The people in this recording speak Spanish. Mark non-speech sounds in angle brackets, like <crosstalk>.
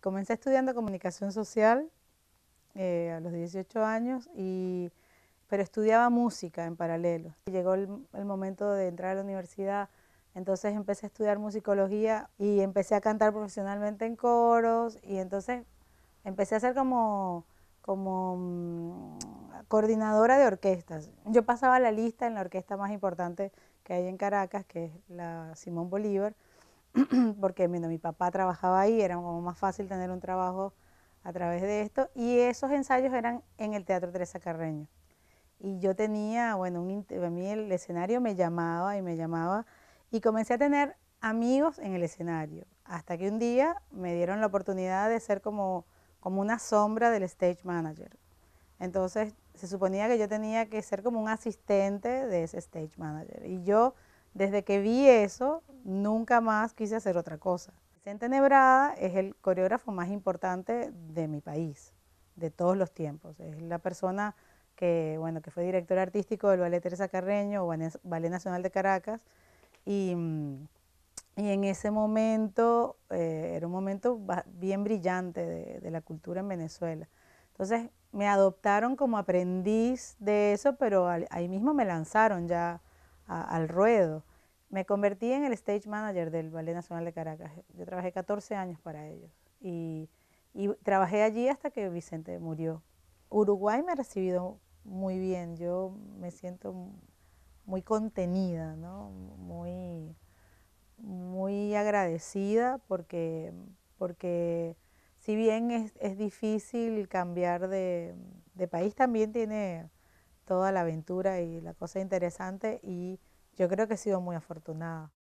comencé estudiando comunicación social eh, a los 18 años, y, pero estudiaba música en paralelo. Llegó el, momento de entrar a la universidad, entonces empecé a estudiar musicología y empecé a cantar profesionalmente en coros y entonces empecé a ser como, como mm, coordinadora de orquestas. Yo pasaba la lista en la orquesta más importante que hay en Caracas, que es la Simón Bolívar, <clears throat> porque mi papá trabajaba ahí, era como más fácil tener un trabajo a través de esto, y esos ensayos eran en el Teatro Teresa Carreño. Y yo tenía, bueno, a mí el escenario me llamaba y me llamaba, y comencé a tener amigos en el escenario, hasta que un día me dieron la oportunidad de ser como, como una sombra del stage manager. Entonces se suponía que yo tenía que ser como un asistente de ese stage manager. Y yo desde que vi eso, nunca más quise hacer otra cosa. Vicente Nebrada es el coreógrafo más importante de mi país, de todos los tiempos. Es la persona que, bueno, que fue director artístico del Ballet Teresa Carreño, o Ballet Nacional de Caracas, y, en ese momento eh, era un momento bien brillante de, de la cultura en Venezuela. Entonces me adoptaron como aprendiz de eso, pero ahí mismo me lanzaron ya al ruedo. Me convertí en el stage manager del Ballet Nacional de Caracas. Yo trabajé 14 años para ellos y, trabajé allí hasta que Vicente murió. Uruguay me ha recibido muy bien, yo me siento muy contenida, muy, muy agradecida porque, porque si bien es, difícil cambiar de, de país, también tiene toda la aventura y la cosa interesante y yo creo que he sido muy afortunada.